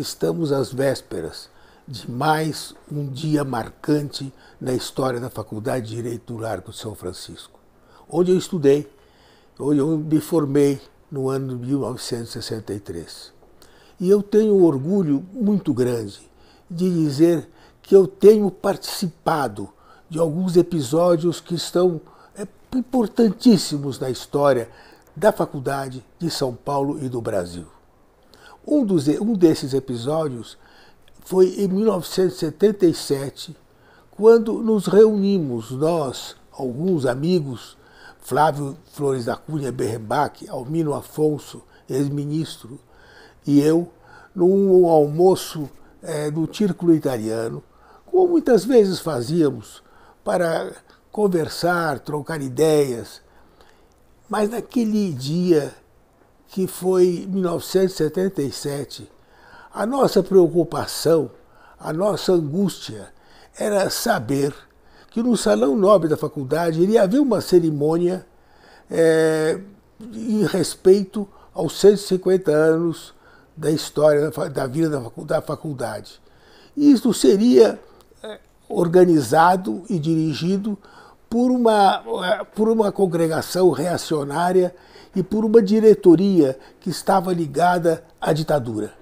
estamos às vésperas de mais um dia marcante na história da Faculdade de Direito do Largo de São Francisco, onde eu estudei, onde eu me formei no ano de 1963. E eu tenho um orgulho muito grande de dizer que eu tenho participado de alguns episódios que estão é, importantíssimos na história da Faculdade de São Paulo e do Brasil. Um, dos, um desses episódios foi em 1977, quando nos reunimos, nós, alguns amigos, Flávio Flores da Cunha Berrenbach, Almino Afonso, ex-ministro, e eu, num almoço é, Círculo Italiano, como muitas vezes fazíamos, para conversar, trocar ideias. Mas naquele dia que foi 1977. A nossa preocupação, a nossa angústia era saber que no Salão Nobre da faculdade iria haver uma cerimônia é, em respeito aos 150 anos da história da vida da faculdade. Isso seria eh, organizado e dirigido por uma, eh, por uma congregação reacionária e por uma diretoria que estava ligada à ditadura.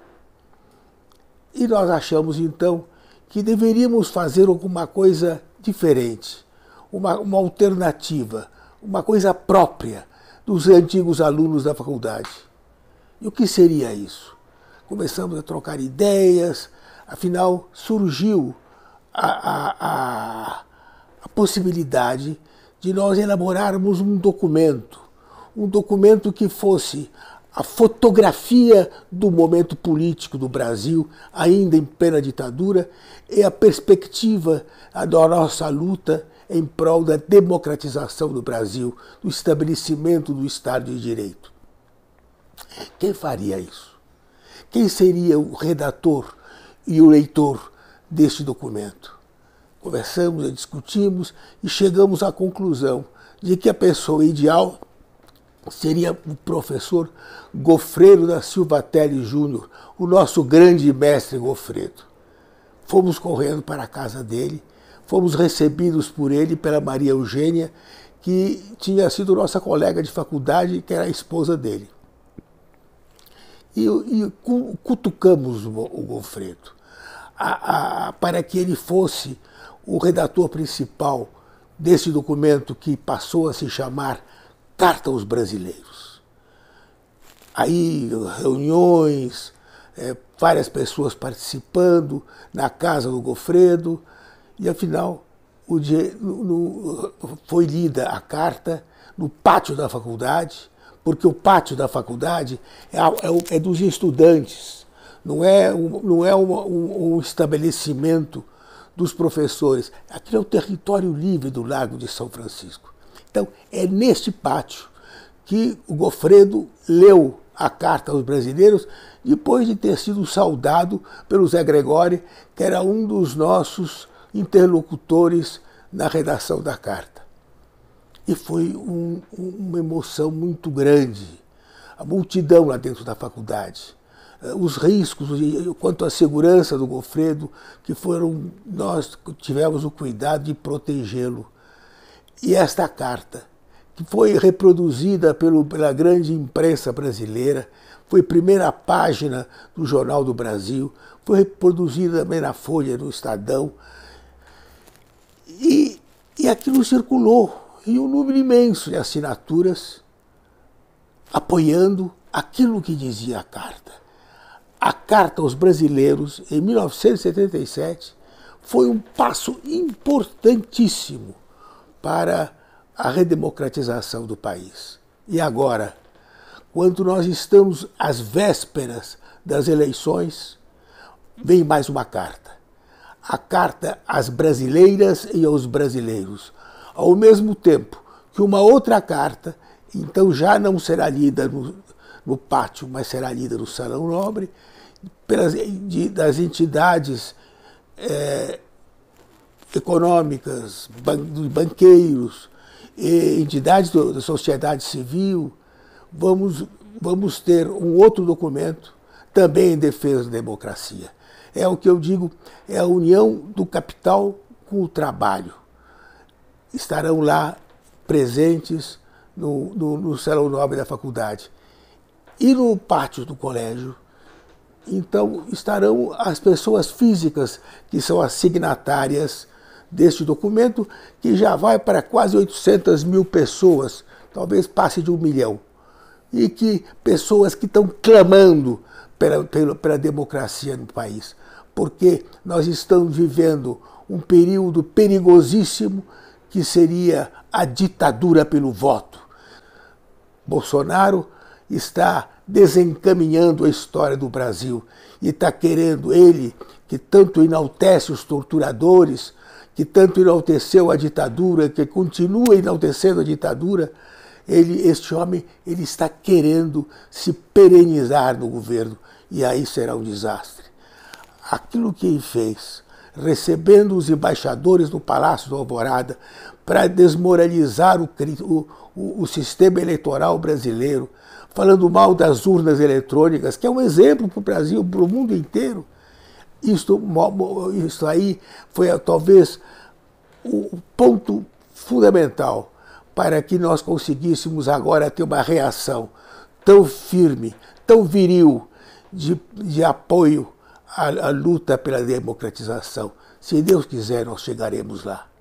E nós achamos então que deveríamos fazer alguma coisa diferente, uma, uma alternativa, uma coisa própria dos antigos alunos da faculdade. E o que seria isso? Começamos a trocar ideias, afinal surgiu a, a, a possibilidade de nós elaborarmos um documento, um documento que fosse a fotografia do momento político do Brasil, ainda em plena ditadura, e a perspectiva da nossa luta em prol da democratização do Brasil, do estabelecimento do Estado de Direito. Quem faria isso? Quem seria o redator e o leitor deste documento? conversamos, e discutimos e chegamos à conclusão de que a pessoa ideal seria o professor Gofredo da Silva Telli Júnior, o nosso grande mestre Gofredo. Fomos correndo para a casa dele, fomos recebidos por ele pela Maria Eugênia, que tinha sido nossa colega de faculdade, que era a esposa dele. E, e cutucamos o, o Gofredo a, a, para que ele fosse o redator principal desse documento que passou a se chamar Carta aos Brasileiros. Aí, reuniões, é, várias pessoas participando na casa do Gofredo, e afinal dia, no, no, foi lida a carta no pátio da faculdade, porque o pátio da faculdade é, é, é dos estudantes, não é, um, não é um, um estabelecimento dos professores. Aquilo é o território livre do Lago de São Francisco. Então, é neste pátio que o Gofredo leu a carta aos brasileiros, depois de ter sido saudado pelo Zé Gregório, que era um dos nossos interlocutores na redação da carta. E foi um, uma emoção muito grande. A multidão lá dentro da faculdade. Eh, os riscos eh, quanto à segurança do Gofredo, que foram nós tivemos o cuidado de protegê-lo. E esta carta, que foi reproduzida pelo, pela grande imprensa brasileira, foi primeira página do Jornal do Brasil, foi reproduzida também na Folha, no Estadão, e, e aquilo circulou em um número imenso de assinaturas apoiando aquilo que dizia a carta. A Carta aos Brasileiros, em 1977, foi um passo importantíssimo para a redemocratização do país. E agora, quando nós estamos às vésperas das eleições, vem mais uma carta. A carta às brasileiras e aos brasileiros, ao mesmo tempo que uma outra carta, então já não será lida no, no pátio, mas será lida no Salão Nobre, pelas, de, das entidades é, econômicas, ban, dos banqueiros, entidades do, da sociedade civil, vamos, vamos ter um outro documento também em defesa da democracia. É o que eu digo, é a união do capital com o trabalho. Estarão lá presentes no, no, no Salão Nobre da Faculdade. E no pátio do colégio, então estarão as pessoas físicas que são as signatárias deste documento, que já vai para quase 800 mil pessoas, talvez passe de um milhão, e que pessoas que estão clamando pela, pela, pela democracia no país, porque nós estamos vivendo um período perigosíssimo que seria a ditadura pelo voto. Bolsonaro está desencaminhando a história do Brasil e está querendo ele, que tanto enaltece os torturadores, que tanto enalteceu a ditadura, que continua enaltecendo a ditadura, ele, este homem, ele está querendo se perenizar no governo e aí será um desastre. Aquilo que ele fez, recebendo os embaixadores no Palácio do Alvorada para desmoralizar o, o, o sistema eleitoral brasileiro, falando mal das urnas eletrônicas, que é um exemplo para o Brasil, para o mundo inteiro. Isto, isso aí foi talvez o ponto fundamental para que nós conseguíssemos agora ter uma reação tão firme, tão viril de, de apoio à, à luta pela democratização. Se Deus quiser, nós chegaremos lá.